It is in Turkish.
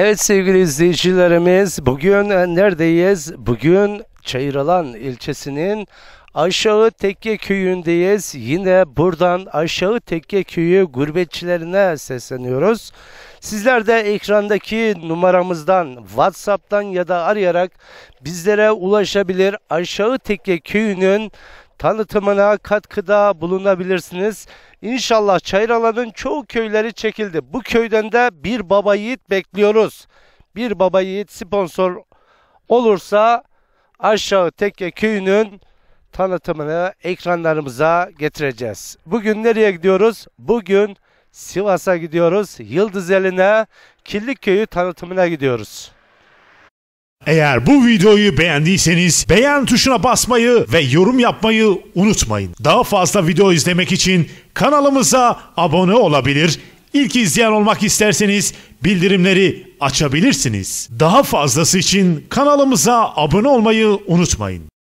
Evet sevgili izleyicilerimiz bugün neredeyiz? Bugün Çayıralan ilçesinin Aşağı Tekke Köyü'ndeyiz. Yine buradan Aşağı Tekke Köyü gurbetçilerine sesleniyoruz. Sizler de ekrandaki numaramızdan WhatsApp'tan ya da arayarak bizlere ulaşabilir. Aşağı Tekke Köyü'nün tanıtımına katkıda bulunabilirsiniz. İnşallah Çayralan'ın çoğu köyleri çekildi. Bu köyden de bir baba yiğit bekliyoruz. Bir baba yiğit sponsor olursa aşağı Tekke köyünün tanıtımını ekranlarımıza getireceğiz. Bugün nereye gidiyoruz? Bugün Sivas'a gidiyoruz. Yıldız eline Kirlik Köyü tanıtımına gidiyoruz. Eğer bu videoyu beğendiyseniz beğen tuşuna basmayı ve yorum yapmayı unutmayın. Daha fazla video izlemek için kanalımıza abone olabilir, İlk izleyen olmak isterseniz bildirimleri açabilirsiniz. Daha fazlası için kanalımıza abone olmayı unutmayın.